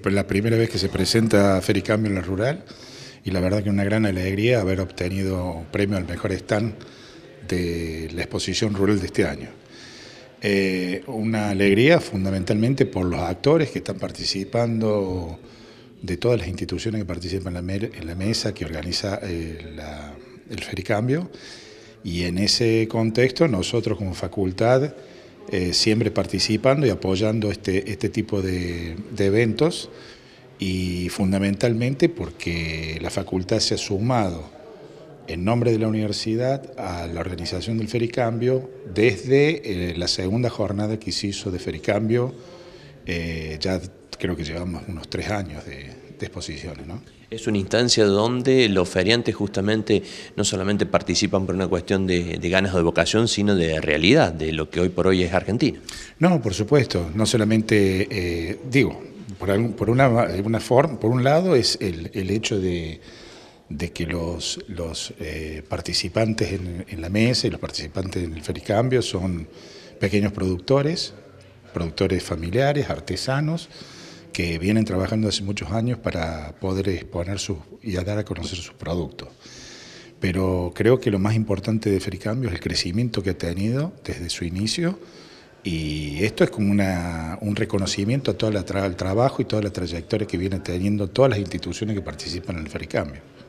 Es pues la primera vez que se presenta Fericambio en la rural y la verdad que una gran alegría haber obtenido premio al mejor stand de la exposición rural de este año. Eh, una alegría fundamentalmente por los actores que están participando, de todas las instituciones que participan en la, mesa que organiza eh, el, el Fericambio. Y en ese contexto nosotros como facultad eh, siempre participando y apoyando este, este tipo de, eventos y fundamentalmente porque la facultad se ha sumado en nombre de la universidad a la organización del Fericambio desde eh, la segunda jornada que se hizo de Fericambio, eh, ya creo que llevamos unos tres años de, exposiciones. Es una instancia donde los feriantes justamente no solamente participan por una cuestión de, ganas ganas de vocación, sino de realidad, de lo que hoy por hoy es Argentina. No, por supuesto, no solamente, eh, digo, por, una, forma, por un lado es el, hecho de que los, eh, participantes en, en, la mesa y los participantes en el Fericambio son pequeños productores, productores familiares, artesanos, que vienen trabajando hace muchos años para poder exponer sus y dar a conocer sus productos. Pero creo que lo más importante de Fericambio es el crecimiento que ha tenido desde su inicio y esto es como un reconocimiento a todo el trabajo y toda la trayectoria que vienen teniendo todas las instituciones que participan en el Fericambio.